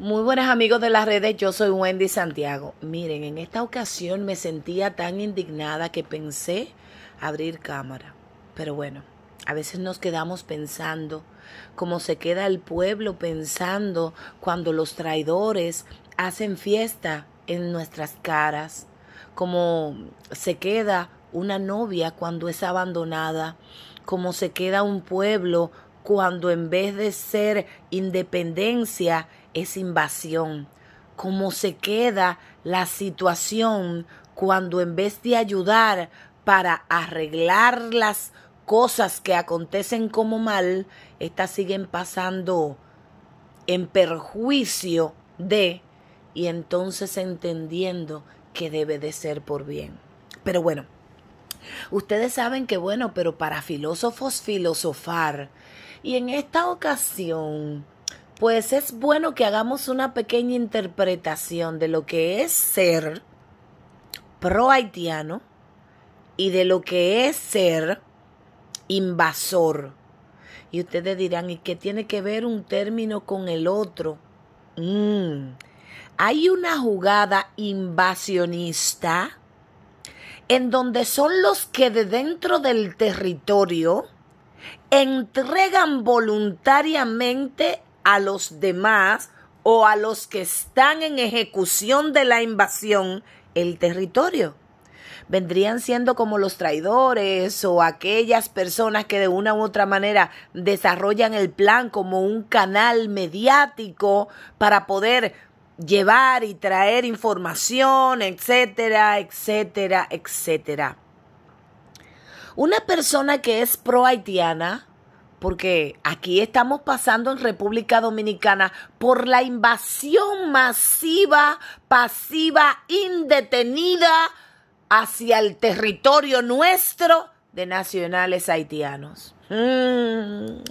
Muy buenas amigos de las redes, yo soy Wendy Santiago. Miren, en esta ocasión me sentía tan indignada que pensé abrir cámara. Pero bueno, a veces nos quedamos pensando, como se queda el pueblo pensando cuando los traidores hacen fiesta en nuestras caras, como se queda una novia cuando es abandonada, como se queda un pueblo cuando en vez de ser independencia, es invasión, cómo se queda la situación cuando en vez de ayudar para arreglar las cosas que acontecen como mal, estas siguen pasando en perjuicio de y entonces entendiendo que debe de ser por bien. Pero bueno, ustedes saben que bueno, pero para filósofos filosofar. Y en esta ocasión pues es bueno que hagamos una pequeña interpretación de lo que es ser pro haitiano y de lo que es ser invasor. Y ustedes dirán, ¿y qué tiene que ver un término con el otro? Mm. Hay una jugada invasionista en donde son los que de dentro del territorio entregan voluntariamente a los demás o a los que están en ejecución de la invasión el territorio. Vendrían siendo como los traidores o aquellas personas que de una u otra manera desarrollan el plan como un canal mediático para poder llevar y traer información, etcétera, etcétera, etcétera. Una persona que es pro haitiana porque aquí estamos pasando en República Dominicana por la invasión masiva, pasiva, indetenida hacia el territorio nuestro de nacionales haitianos. Mm.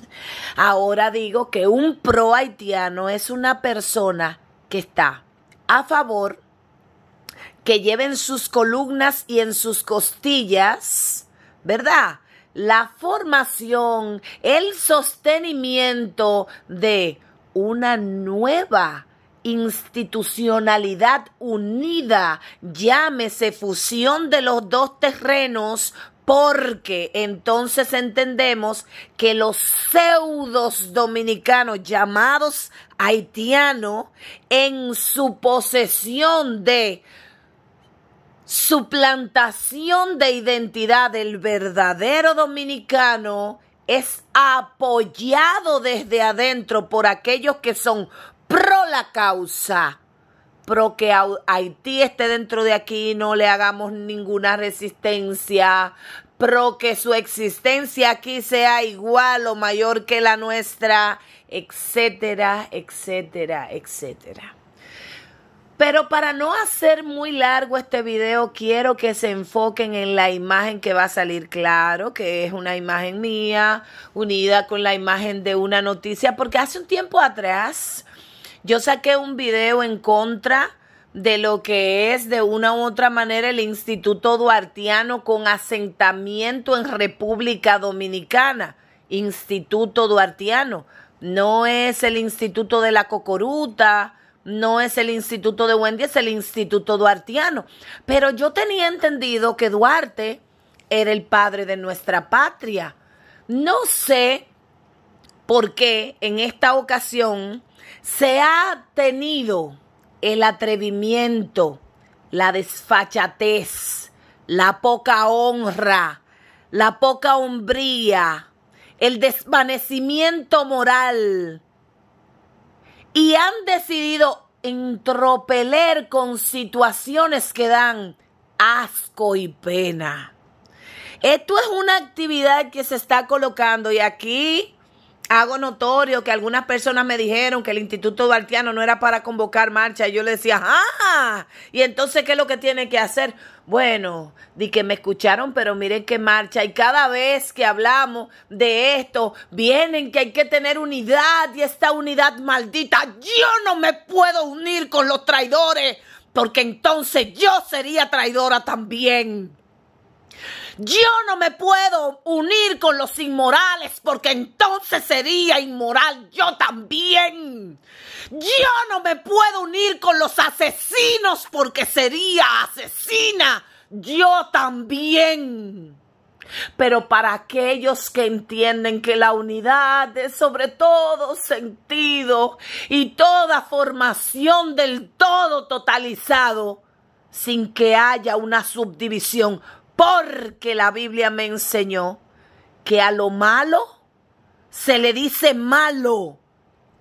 Ahora digo que un pro haitiano es una persona que está a favor que lleven sus columnas y en sus costillas, ¿verdad? la formación, el sostenimiento de una nueva institucionalidad unida, llámese fusión de los dos terrenos, porque entonces entendemos que los pseudos dominicanos llamados haitianos en su posesión de su plantación de identidad del verdadero dominicano es apoyado desde adentro por aquellos que son pro la causa, pro que Haití esté dentro de aquí y no le hagamos ninguna resistencia, pro que su existencia aquí sea igual o mayor que la nuestra, etcétera, etcétera, etcétera. Pero para no hacer muy largo este video, quiero que se enfoquen en la imagen que va a salir claro, que es una imagen mía unida con la imagen de una noticia, porque hace un tiempo atrás yo saqué un video en contra de lo que es de una u otra manera el Instituto Duartiano con asentamiento en República Dominicana. Instituto Duartiano. No es el Instituto de la Cocoruta, no es el Instituto de Wendy, es el Instituto Duartiano. Pero yo tenía entendido que Duarte era el padre de nuestra patria. No sé por qué en esta ocasión se ha tenido el atrevimiento, la desfachatez, la poca honra, la poca hombría, el desvanecimiento moral y han decidido entropeler con situaciones que dan asco y pena. Esto es una actividad que se está colocando y aquí hago notorio que algunas personas me dijeron que el Instituto Duartiano no era para convocar marcha. Y yo le decía, ¡ah! ¿Y entonces qué es lo que tiene que hacer? Bueno, di que me escucharon, pero miren qué marcha. Y cada vez que hablamos de esto, vienen que hay que tener unidad y esta unidad maldita. Yo no me puedo unir con los traidores, porque entonces yo sería traidora también. Yo no me puedo unir con los inmorales porque entonces sería inmoral yo también. Yo no me puedo unir con los asesinos porque sería asesina yo también. Pero para aquellos que entienden que la unidad es sobre todo sentido y toda formación del todo totalizado, sin que haya una subdivisión porque la Biblia me enseñó que a lo malo se le dice malo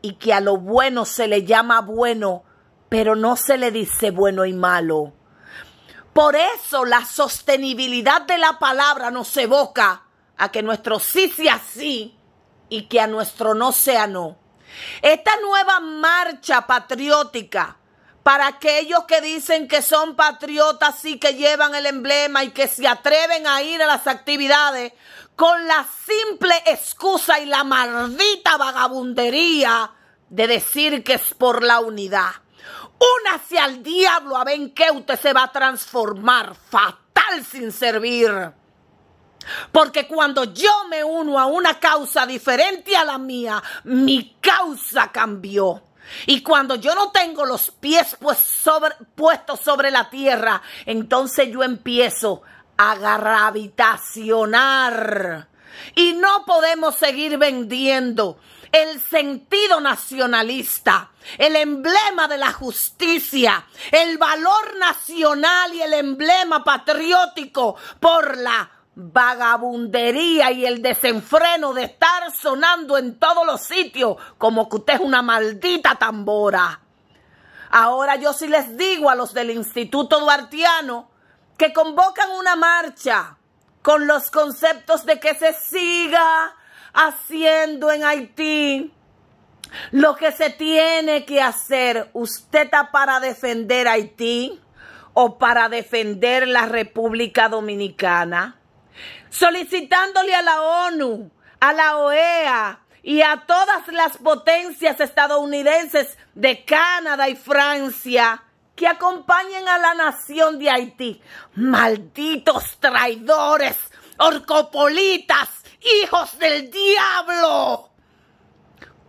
y que a lo bueno se le llama bueno, pero no se le dice bueno y malo. Por eso la sostenibilidad de la palabra nos evoca a que nuestro sí sea sí y que a nuestro no sea no. Esta nueva marcha patriótica para aquellos que dicen que son patriotas y que llevan el emblema y que se atreven a ir a las actividades con la simple excusa y la maldita vagabundería de decir que es por la unidad. Únase al diablo a ver que usted se va a transformar fatal sin servir. Porque cuando yo me uno a una causa diferente a la mía, mi causa cambió. Y cuando yo no tengo los pies pues puestos sobre la tierra, entonces yo empiezo a gravitacionar. Y no podemos seguir vendiendo el sentido nacionalista, el emblema de la justicia, el valor nacional y el emblema patriótico por la vagabundería y el desenfreno de estar sonando en todos los sitios como que usted es una maldita tambora. Ahora yo sí les digo a los del Instituto Duartiano que convocan una marcha con los conceptos de que se siga haciendo en Haití lo que se tiene que hacer. Usted está para defender Haití o para defender la República Dominicana solicitándole a la ONU, a la OEA y a todas las potencias estadounidenses de Canadá y Francia que acompañen a la nación de Haití. Malditos traidores, orcopolitas, hijos del diablo.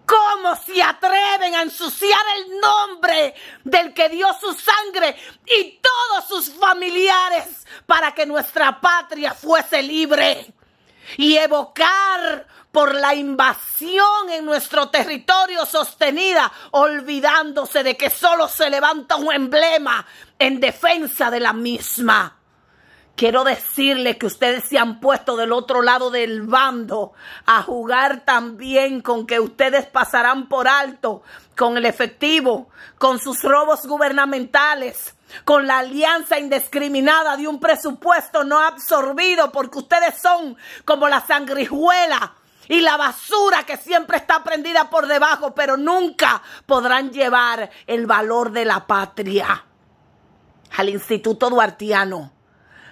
¿Cómo se atreven a ensuciar el nombre del que dio su sangre y todos sus familiares para que nuestra patria fuese libre? Y evocar por la invasión en nuestro territorio sostenida, olvidándose de que solo se levanta un emblema en defensa de la misma. Quiero decirles que ustedes se han puesto del otro lado del bando a jugar también con que ustedes pasarán por alto con el efectivo, con sus robos gubernamentales, con la alianza indiscriminada de un presupuesto no absorbido, porque ustedes son como la sangrijuela y la basura que siempre está prendida por debajo, pero nunca podrán llevar el valor de la patria al Instituto Duartiano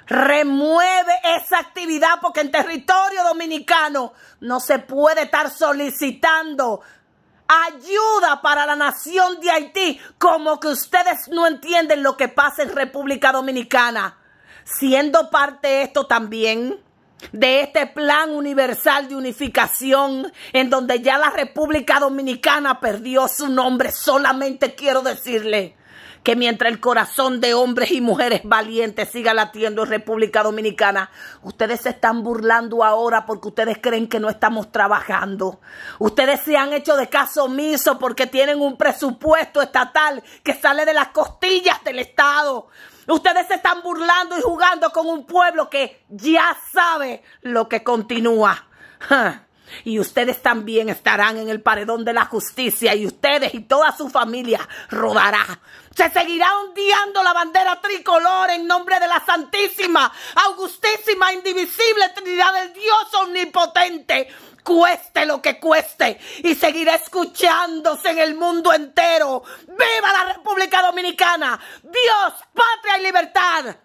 Remueve esa actividad porque en territorio dominicano no se puede estar solicitando ayuda para la nación de Haití como que ustedes no entienden lo que pasa en República Dominicana. Siendo parte esto también de este plan universal de unificación en donde ya la República Dominicana perdió su nombre, solamente quiero decirle que mientras el corazón de hombres y mujeres valientes siga latiendo en República Dominicana, ustedes se están burlando ahora porque ustedes creen que no estamos trabajando. Ustedes se han hecho de caso omiso porque tienen un presupuesto estatal que sale de las costillas del Estado. Ustedes se están burlando y jugando con un pueblo que ya sabe lo que continúa. Y ustedes también estarán en el paredón de la justicia. Y ustedes y toda su familia rodará. Se seguirá ondeando la bandera tricolor en nombre de la Santísima, Augustísima, Indivisible Trinidad del Dios Omnipotente cueste lo que cueste, y seguirá escuchándose en el mundo entero. ¡Viva la República Dominicana! ¡Dios, patria y libertad!